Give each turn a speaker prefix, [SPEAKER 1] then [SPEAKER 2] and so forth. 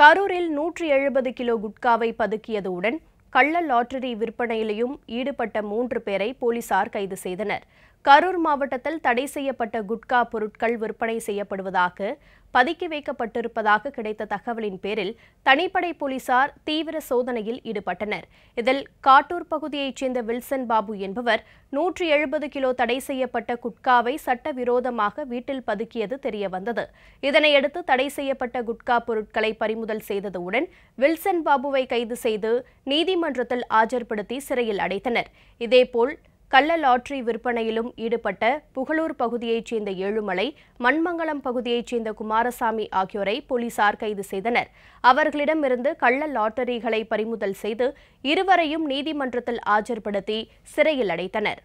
[SPEAKER 1] கரூரில் நூற்றி எழுபது கிலோ குட்காவை பதுக்கியதுடன் கள்ள லாட்டரி விற்பனையிலையும் ஈடுபட்ட மூன்று பேரை போலீசார் கைது செய்தனர் கரூர் மாவட்டத்தில் தடை செய்யப்பட்ட குட்கா பொருட்கள் விற்பனை செய்யப்படுவதாக பதுக்கி வைக்கப்பட்டிருப்பதாக கிடைத்த தகவலின் பேரில் தனிப்படை போலீசார் தீவிர சோதனையில் ஈடுபட்டனர் இதில் காட்டூர் பகுதியைச் சேர்ந்த வில்சன் பாபு என்பவர் நூற்றி எழுபது கிலோ தடை செய்யப்பட்ட குட்காவை சட்டவிரோதமாக வீட்டில் பதுக்கியது தெரியவந்தது இதனையடுத்து தடை செய்யப்பட்ட குட்கா பொருட்களை பறிமுதல் செய்ததுடன் வில்சன் பாபுவை கைது செய்து நீதிமன்றத்தில் ஆஜர்படுத்தி சிறையில் அடைத்தனர் இதேபோல் கள்ள லாட்டரி விற்பனையிலும் ஈடுபட்ட புகழூர் பகுதியைச் சேர்ந்த ஏழுமலை மண்மங்கலம் பகுதியைச் சேர்ந்த குமாரசாமி ஆகியோரை போலீசார் கைது செய்தனர் அவர்களிடமிருந்து கள்ள லாட்டரிகளை பறிமுதல் செய்து இருவரையும் நீதிமன்றத்தில் ஆஜர்படுத்தி சிறையில் அடைத்தனர்